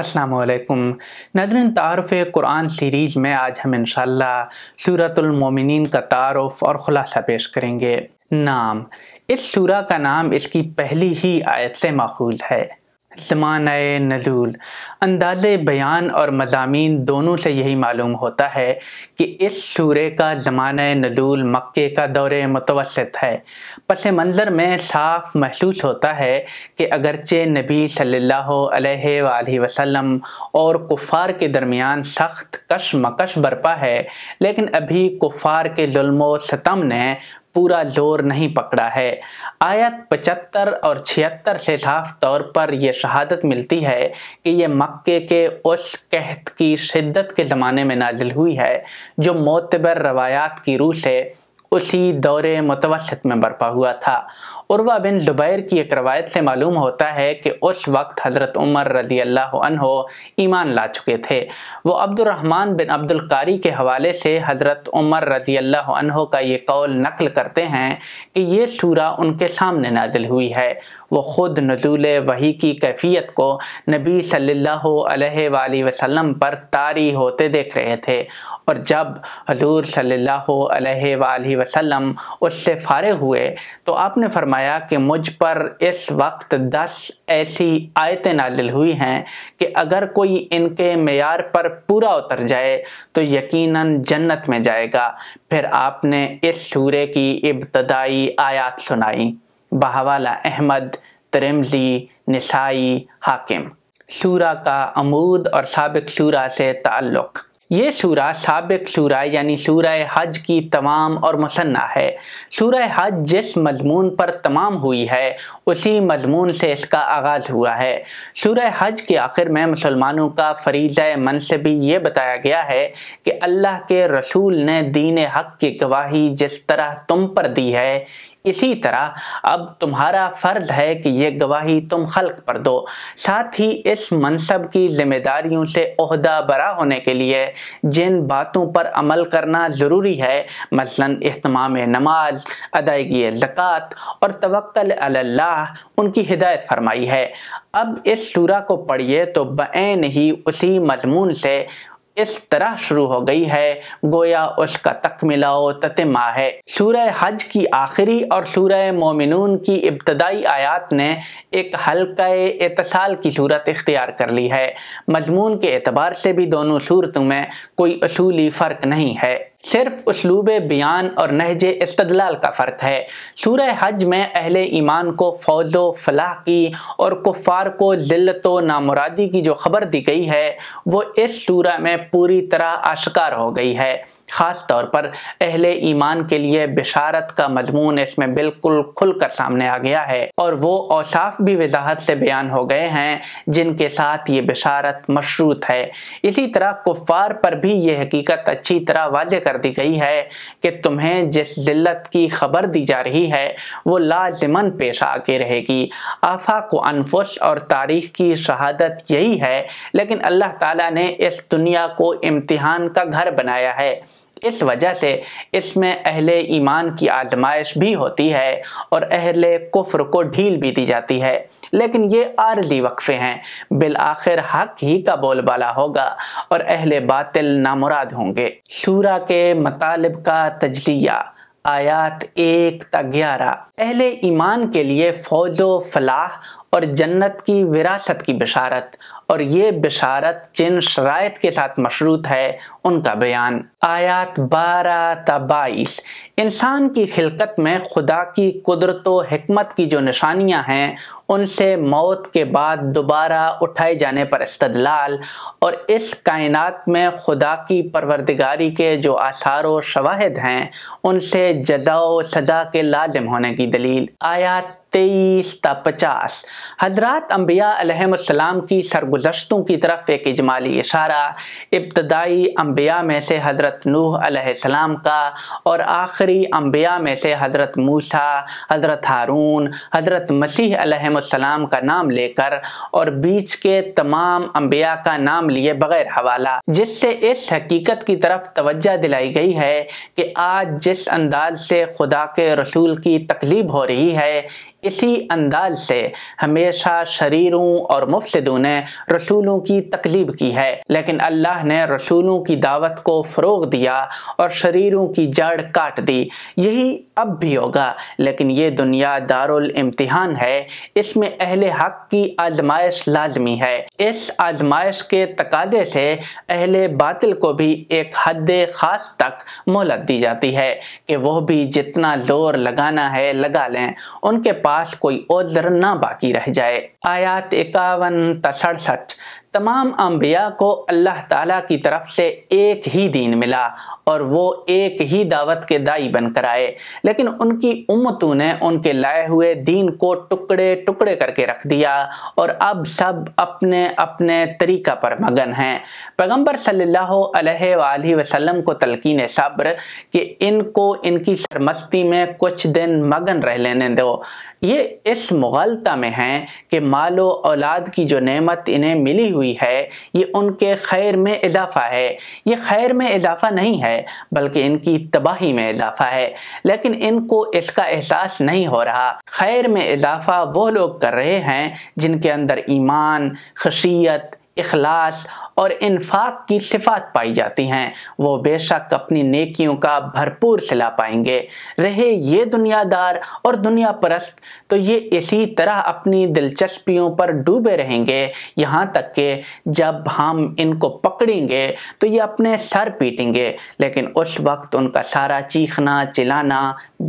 असलकुम नदरिन तारफ़ कुरान सीरीज़ में आज हम इनशाला सूरतमिन का तारफ़ और ख़ुलासा पेश करेंगे नाम इस सूरा का नाम इसकी पहली ही आयत से माखूज है लमानाए नजूल अंदाज बयान और मजामी दोनों से यही मालूम होता है कि इस सूर्य का जमान नजूल मक्के का दौर मुतवसत है पस मंज़र में साफ महसूस होता है कि अगरचे नबी सल्लल्लाहु अलैहि वसल्लम और कुफ़ार के दरमियान सख्त कश मकश बरपा है लेकिन अभी कुफ़ार के जुल्म सतम ने पूरा जोर नहीं पकड़ा है आयत पचहत्तर और छिहत्तर से साफ तौर पर यह शहादत मिलती है कि यह मक्के के उस कहत की शिद्दत के ज़माने में नाजिल हुई है जो मोतबर रवायात की रूह से उसी दौरे मुतवस्त में बरपा हुआ था उर्वा बिन जुबैर की एक रवायत से मालूम होता है कि उस वक्त हज़रत उमर रजी अल्लाह अनहो ईमान ला चुके थे वो अब्दुलरहमान बिन अब्दुल कारी के हवाले से हज़रत उमर रजी अल्लाह अनहो का ये कौल नकल करते हैं कि ये सूरा उनके सामने नाजिल हुई है वो ख़ुद नजूल वही की कैफियत को नबी सल्लल्लाहु अलैहि वसल्लम पर तारी होते देख रहे थे और जब हजूर सल्लल्लाहु अलैहि वसल्लम उससे फारग हुए तो आपने फरमाया फरमाया कि मुझ पर इस वक्त दस ऐसी आयतें नाजिल हुई हैं कि अगर कोई इनके मैार पर पूरा उतर जाए तो यकीनन जन्नत में जाएगा फिर आपने इस सूर्य की इब्तदाई आयात सुनाई बहवाला अहमद त्रिमजी नसाई हाकिम सूरा का अमूद और सबक सूरा से ताल्लुक़ ये शूरा सबक शूरा यानी शूरह हज की तमाम और मुसन्ना है शूरह हज जिस मजमून पर तमाम हुई है उसी मजमून से इसका आगाज़ हुआ है शूरह हज के आखिर में मुसलमानों का फरीज़ मनसबी ये बताया गया है कि अल्लाह के रसूल ने दीन हक की गवाही जिस तरह तुम पर दी है इसी तरह अब तुम्हारा फ़र्ज है कि यह गवाही तुम खल्क पर दो साथ ही इस मनसब की जिम्मेदारियों से अहदा बरा होने के लिए जिन बातों पर अमल करना ज़रूरी है मसलन अहतमाम नमाज अदायगी ज़क़़त और तवक्ल अल्लाह उनकी हिदायत फरमाई है अब इस सूरा को पढ़िए तो बैन ही उसी मजमून से इस तरह शुरू हो गई है गोया उसका मिलाओ ततिमा है सूर्य हज की आखिरी और सूरह मोमिनून की इब्तदाई आयात ने एक हल्का एतसाल की सूरत इख्तियार कर ली है मजमून के एतबार से भी दोनों सूरतों में कोई असूली फ़र्क नहीं है सिर्फ उसलूब बयान और नहज इस्तदलाल का फ़र्क है सूर हज में अहल ईमान को फौज फलाह की और कुफ़ार को जिल्लत नामुरादी की जो खबर दी गई है वो इस सूर में पूरी तरह आशकार हो गई है ख़ास तौर पर अहले ईमान के लिए बिशारत का मजमून इसमें बिल्कुल खुल कर सामने आ गया है और वो औसाफ भी वजाहत से बयान हो गए हैं जिनके साथ ये बिशारत मशरूत है इसी तरह कुफ़ार पर भी ये हकीकत अच्छी तरह वाज कर दी गई है कि तुम्हें जिस जिल्लत की खबर दी जा रही है वो लाजमन पेश आके रहेगी आफा को अनफुश और तारीख की शहादत यही है लेकिन अल्लाह ताला ने इस दुनिया को इम्तिहान का घर बनाया है इस वजह से इसमें अहले ईमान की आजमाइश भी होती है और अहले कुफ्र को ढील भी दी जाती है लेकिन ये आर्जी वक्फ़े हैं बिल आखिर हक ही का बोलबाला होगा और अहले बातिल नामुराद होंगे शूरा के मतालब का तजिया आयात एक तक ग्यारह अहले ईमान के लिए फौजो फलाह और जन्नत की विरासत की बिशारत और ये बिशारत जिन शरात के साथ मशरूत है उनका बयान आयात बारह तबाइस इंसान की खिलकत में खुदा की कुदरत हमत की जो निशानियाँ हैं उनसे मौत के बाद दोबारा उठाए जाने पर इस्तलाल और इस कायन में खुदा की परवरदिगारी के जो आसार शवाहद हैं उनसे जदा सदा के लाजम होने की दलील आयात तेईस ता पचास हजरत अम्बियाम की सरगुजश्तों की तरफ एक इजमाली इशारा इब्तदाई अम्बिया में से हज़रत नूहम का और आखिरी अम्बिया में से हज़रत मूसा हज़रत हारून हज़रत मसीहम का नाम लेकर और बीच के तमाम अम्बिया का नाम लिए बगैर हवाला जिससे इस हकीकत की तरफ तोज्जा दिलाई गई है कि आज जिस अंदाज से खुदा के रसूल की तकलीब हो रही है इसी अंदाज से हमेशा शरीरों और मुफ्तों ने रसूलों की तकलीब की है लेकिन अल्लाह ने रसूलों की दावत को फ़रोग दिया और शरीरों की जड़ काट दी यही अब भी होगा लेकिन ये दुनिया दारुल इम्तिहान है इसमें अहल हक की आजमाइश लाजमी है इस आजमाइश के तकाजे से अहले बातिल को भी एक हद ख़ास तक मोहलत दी जाती है कि वह भी जितना जोर लगाना है लगा लें उनके पास पास कोई और ना बाकी रह जाए आयात इक्यावन सड़सठ तमाम अम्बिया को अल्लाह ताला की तरफ से एक ही दीन मिला और वो एक ही दावत के दाई बनकर आए लेकिन उनकी उम्मतों ने उनके लाए हुए दीन को टुकड़े टुकड़े करके रख दिया और अब सब अपने अपने तरीका पर मगन हैं पैगम्बर सल्लल्लाहु अलैहि वसल्लम को तलकीन सब्र कि इनको इनकी सरमस्ती में कुछ दिन मगन रह लेने दो ये इस मुगलता में हैं कि मालो औलाद की जो नेमत इन्हें मिली हुई हुई है ये उनके खैर में इजाफा है ये खैर में इजाफा नहीं है बल्कि इनकी तबाही में इजाफा है लेकिन इनको इसका एहसास नहीं हो रहा खैर में इजाफा वो लोग कर रहे हैं जिनके अंदर ईमान खशियत इखलास और इन्फाक की सिफात पाई जाती हैं वो बेशक अपनी नेकियों का भरपूर सिला पाएंगे रहे ये दुनियादार और दुनिया परस्त तो ये इसी तरह अपनी दिलचस्पियों पर डूबे रहेंगे यहाँ तक के जब हम इनको पकड़ेंगे तो ये अपने सर पीटेंगे लेकिन उस वक्त उनका सारा चीखना चिलाना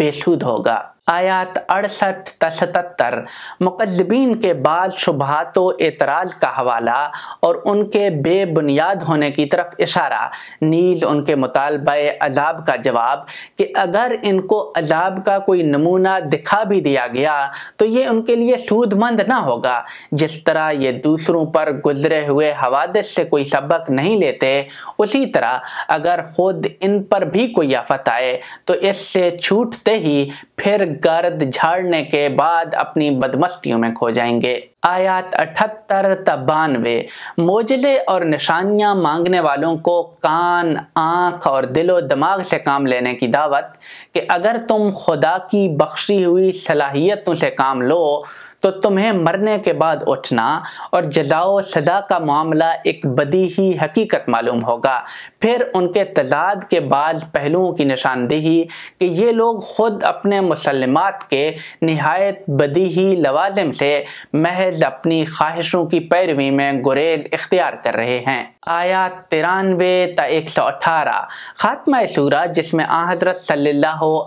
बेसुद होगा आयात अड़सठ तसतर मुकदबीन के बाद शुबहत तो एतराज़ का हवाला और उनके बे बेबुनियाद होने की तरफ इशारा नील उनके मुतालबा अजाब का जवाब कि अगर इनको अजाब का कोई नमूना दिखा भी दिया गया तो ये उनके लिए सूदमंद ना होगा जिस तरह ये दूसरों पर गुजरे हुए हवादस से कोई सबक नहीं लेते उसी तरह अगर खुद इन पर भी कोई आफत आए तो इससे छूटते ही फिर गर्द झाड़ने के बाद अपनी बदमस्तियों में खो जाएंगे आयात अठहत्तर तबानवे मोजले और निशानियां मांगने वालों को कान आँख और दिलो दिमाग से काम लेने की दावत कि अगर तुम खुदा की बख्शी हुई सलाहियतों से काम लो तो तुम्हें मरने के बाद उठना और जदाओ सजा का मामला एक बदी ही हकीकत मालूम होगा फिर उनके तजाद के बाद पहलुओं की निशानदेही कि ये लोग खुद अपने मुसलमत के नहायत बदी ही लवाजम से महज अपनी ख्वाहिशों की पैरवी में गुरेज इख्तियार कर रहे हैं आया तिरानवे त एक सौ अठारह ख़ात्मा सूरत जिसमें आ हज़रत सल्लल्लाहु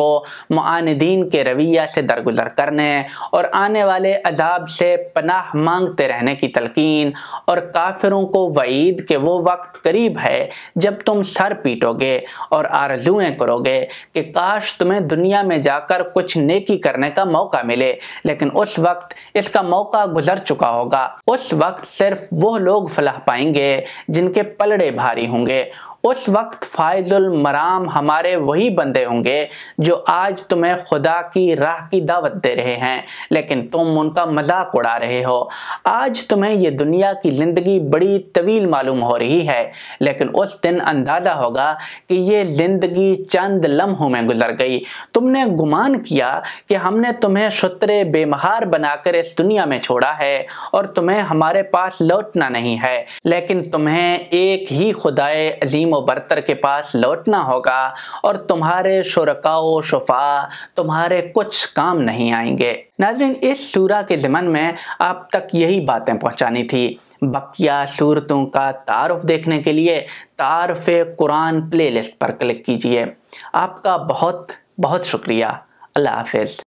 को मानदीन के रवैया से दरगुजर करने और आने वाले अजाब से पनाह मांगते रहने की तलकिन और काफिरों को वईद के वो वक्त करीब है जब तुम सर पीटोगे और आरजुएँ करोगे कि काश तुम्हें दुनिया में जाकर कुछ नेकी करने का मौका मिले लेकिन उस वक्त इसका मौका गुजर चुका होगा उस वक्त सिर्फ वो लोग लोग फलाह पाएंगे जिनके पलड़े भारी होंगे उस वक्त फायजुल मराम हमारे वही बंदे होंगे जो आज तुम्हें खुदा की राह की दावत दे रहे हैं लेकिन तुम उनका मजाक उड़ा रहे हो आज तुम्हें ये दुनिया की ज़िंदगी बड़ी तवील मालूम हो रही है लेकिन उस दिन अंदाज़ा होगा कि ये ज़िंदगी चंद लम्हों में गुजर गई तुमने गुमान किया कि हमने तुम्हें शत्रे बेमहार बनाकर इस दुनिया में छोड़ा है और तुम्हें हमारे पास लौटना नहीं है लेकिन तुम्हें एक ही खुदाए अजीम मुबरतर के पास लौटना होगा और तुम्हारे शुरकाओ शफा तुम्हारे कुछ काम नहीं आएंगे नाजरीन इस सूरा के ज़मन में आप तक यही बातें पहुंचानी थी बकिया सूरतों का तारफ़ देखने के लिए तारफ़ कुरान प्लेलिस्ट पर क्लिक कीजिए आपका बहुत बहुत शुक्रिया अल्लाह हाफिज़